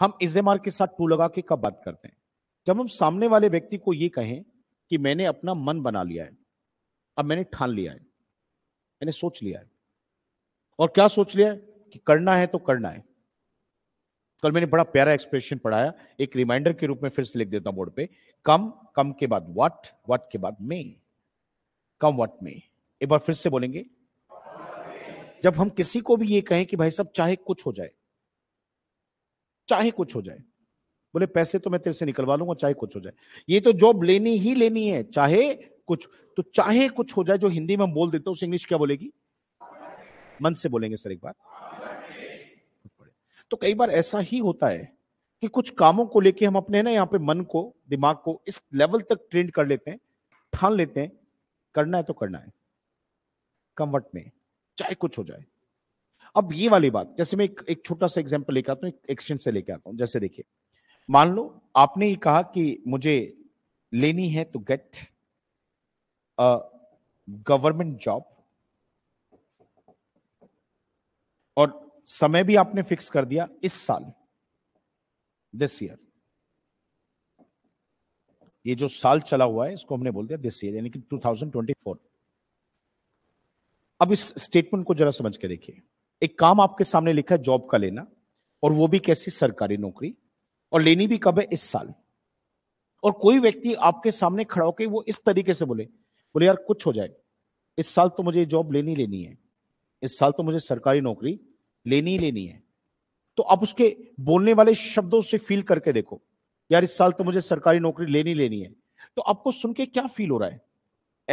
हम इजेमार के साथ टू लगा के कब बात करते हैं जब हम सामने वाले व्यक्ति को ये कहें कि मैंने अपना मन बना लिया है अब मैंने ठान लिया है मैंने सोच लिया है और क्या सोच लिया है कि करना है तो करना है कल मैंने बड़ा प्यारा एक्सप्रेशन पढ़ाया एक रिमाइंडर के रूप में फिर से लिख देता हूं बोर्ड पे कम कम के बाद व्हाट व्हाट के बाद मे कम व्हाट मे एक बार फिर से बोलेंगे जब हम किसी को भी ये कहें कि भाई साहब चाहे कुछ हो जाए चाहे कुछ हो जाए बोले पैसे तो मैं तेरे से निकलवा लूंगा चाहे कुछ हो जाए ये तो जॉब लेनी ही लेनी है चाहे कुछ तो चाहे कुछ हो जाए जो हिंदी में बोल देते हो उस इंग्लिश क्या बोलेगी मन से बोलेंगे सर एक बार तो कई बार ऐसा ही होता है कि कुछ कामों को लेके हम अपने ना यहाँ पे मन को दिमाग को इस लेवल तक ट्रेंड कर लेते हैं ठान लेते हैं करना है तो करना है कम में चाहे कुछ हो जाए अब ये वाली बात जैसे मैं एक, एक छोटा सा एग्जाम्पल लेकर आता हूँ एक्सचेंज से लेकर आता हूँ जैसे देखिए मान लो आपने ये कहा कि मुझे लेनी है टू गेट गवर्नमेंट जॉब और समय भी आपने फिक्स कर दिया इस साल दिस ईयर ये जो साल चला हुआ है इसको हमने बोल दिया दिस ईयर यानी कि 2024 अब इस स्टेटमेंट को जरा समझ के देखिए एक काम आपके सामने लिखा है जॉब का लेना और वो भी कैसी सरकारी नौकरी और लेनी भी कब है इस साल और कोई व्यक्ति आपके सामने खड़ा होकर वो इस तरीके से बोले बोले यार कुछ हो जाए इस साल तो मुझे जॉब लेनी लेनी है इस साल तो मुझे सरकारी नौकरी लेनी ही लेनी है तो आप उसके बोलने वाले शब्दों से फील करके देखो यार इस साल तो मुझे सरकारी नौकरी लेनी लेनी है तो आपको सुन के क्या फील हो रहा है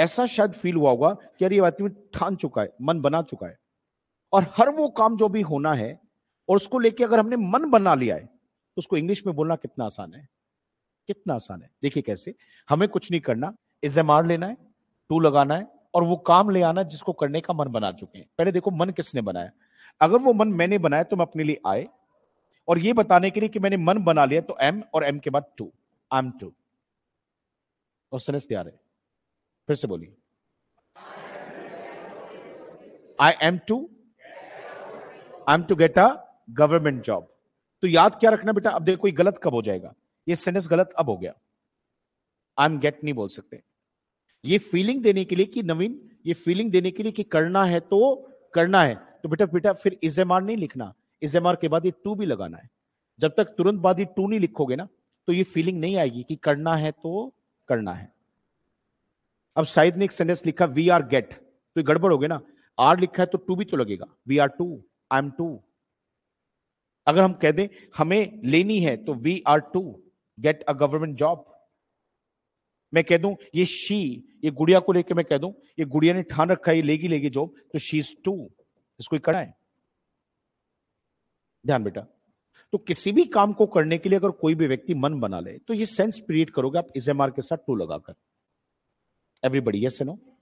ऐसा शायद फील हुआ होगा कि यार ये आदमी ठान चुका है मन बना चुका है और हर वो काम जो भी होना है और उसको लेके अगर हमने मन बना लिया है तो उसको इंग्लिश में बोलना कितना आसान है कितना आसान है देखिए कैसे हमें कुछ नहीं करना मार लेना है टू लगाना है और वो काम ले आना जिसको करने का मन बना चुके हैं पहले देखो मन किसने बनाया अगर वो मन मैंने बनाया तो मैं अपने लिए आए और ये बताने के लिए कि मैंने मन बना लिया तो एम और एम के बाद टू आई एम टू और सनस तैयार है फिर से बोलिए I am to I am to get a government job तो याद क्या रखना बेटा अब देखो कोई गलत कब हो जाएगा ये सेंटेंस गलत अब हो गया आई एम गेट नहीं बोल सकते ये फीलिंग देने के लिए कि नवीन ये फीलिंग देने के लिए कि करना है तो करना है तो बेटा बेटा फिर इजेमार नहीं लिखना इजेमार के बाद ये टू भी लगाना है जब तक तुरंत बाद ये टू नहीं लिखोगे ना तो ये फीलिंग नहीं आएगी कि करना है तो करना है अब शायद ने एक सेंटेंस लिखा वी आर गेट तो गड़बड़ हो गया ना आर लिखा है तो टू भी तो लगेगा we are to I am to अगर हम कह दें हमें लेनी है तो we are to get a government job मैं कह दूं ये शी ये गुड़िया को लेके मैं कह दूं ये गुड़िया ने ठान रखा है ये लेगी लेगी जॉब तो शी इज टू इसको कड़ा है ध्यान बेटा तो किसी भी काम को करने के लिए अगर कोई भी व्यक्ति मन बना ले तो ये सेंस क्रिएट करोगे आप एस के साथ टू लगाकर एवरीबडी यस नो